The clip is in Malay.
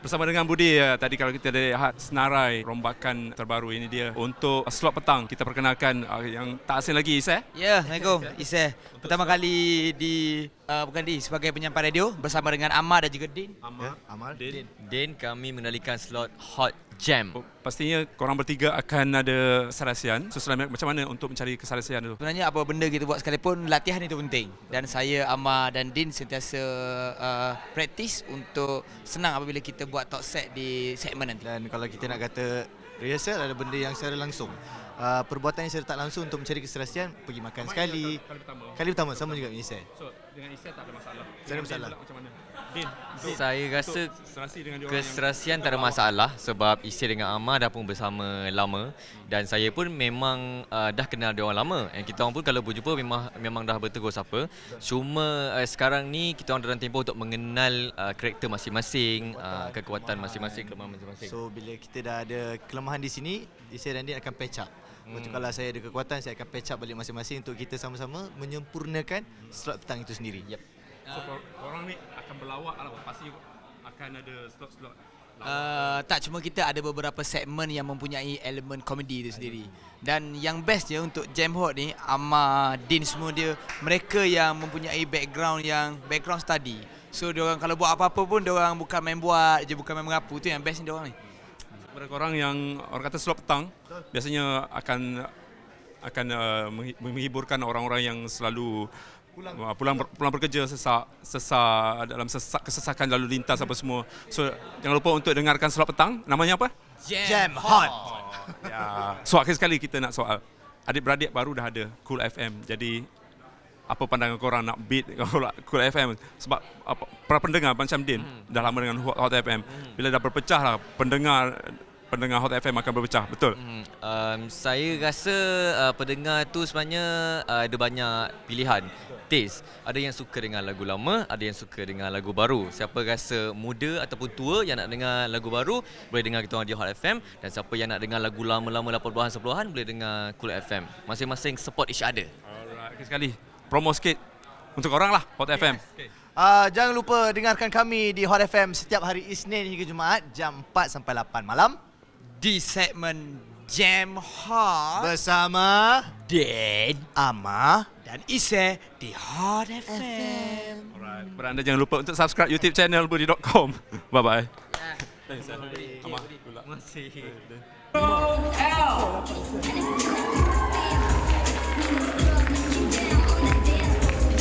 bersama dengan Budi ya, tadi kalau kita lihat senarai rombakan terbaru ini dia untuk slot petang kita perkenalkan eh, yang tak asing lagi Isa. Ya, Assalamualaikum Isa. Pertama kali di uh, bukan di sebagai penyampai radio bersama dengan Amar dan juga Din. Amar, ya, Amar, Din. Din kami menalikan slot Hot Jam. Oh. Pastinya korang bertiga akan ada kesalahan. So, selain macam mana untuk mencari kesalahan tu? Sebenarnya apa benda kita buat sekalipun latihan itu penting. Dan saya, Amar dan Din sentiasa uh, praktis untuk senang apabila kita buat talk set di segmen nanti. Dan kalau kita nak kata rehearsal ada benda yang secara langsung. Uh, perbuatan yang saya tak langsung untuk mencari keselesaian pergi makan Amat sekali. Kali pertama. Kali pertama sama juga dengan Isai. So dengan Isai tak ada masalah. Tak ada masalah. Macam mana? Din, untuk, saya rasa keselesaian tak ada masalah sebab Isai dengan Amar memang dah pun bersama lama dan saya pun memang uh, dah kenal dia orang lama. Dan kita orang pun kalau berjumpa memang memang dah bertegur sapa. Cuma uh, sekarang ni kita orang dalam tempoh untuk mengenal uh, karakter masing-masing, kekuatan, uh, kekuatan masing-masing, kelemahan masing-masing. So bila kita dah ada kelemahan di sini, saya dan dia akan patch up. hmm. kalau saya ada kekuatan, saya akan patch up balik masing-masing untuk kita sama-sama menyempurnakan slot petang itu sendiri. Yep. So korang ni akan berlawak lah, pasti akan ada slot-slot Uh, tak cuma kita ada beberapa segmen yang mempunyai elemen komedi itu sendiri. Dan yang best je untuk Jam Hot ni Amar, Din semua dia Mereka yang mempunyai background yang Background study So diorang kalau buat apa-apa pun Diorang bukan main buat je Bukan main mengapu tu yang best ni diorang ni Mereka orang yang orang kata slot petang Biasanya akan akan uh, menghiburkan orang-orang yang selalu pulang uh, pulang, ber, pulang bekerja sesak sesak dalam sesak kesesakan lalu lintas apa semua. So jangan lupa untuk dengarkan slot petang. Namanya apa? Jam, Jam Hot. Ya. Yeah. So, sekali kita nak soal. Adik-beradik baru dah ada Cool FM. Jadi apa pandangan korang nak beat Cool FM sebab apa, para pendengar macam Din hmm. dah lama dengan Hot, Hot FM. Hmm. Bila dah berpecah lah pendengar pendengar Hot FM akan berpecah betul hmm, um, saya rasa uh, pendengar tu sebenarnya uh, ada banyak pilihan taste ada yang suka dengan lagu lama ada yang suka dengan lagu baru siapa rasa muda ataupun tua yang nak dengar lagu baru boleh dengar kita di Hot FM dan siapa yang nak dengar lagu lama-lama 80-an 90-an boleh dengar Cool FM masing-masing support each other alright okay, sekali promo sikit untuk korang lah Hot yes. FM okay. Uh, ah, jangan lupa dengarkan kami di Hot FM setiap hari Isnin hingga Jumaat jam 4 sampai 8 malam di segmen Jam Hot bersama Dad, Ama dan Ise di Hot FM. FM. Alright, beranda jangan lupa untuk subscribe YouTube channel budi.com. Bye bye. Terima kasih. Terima kasih.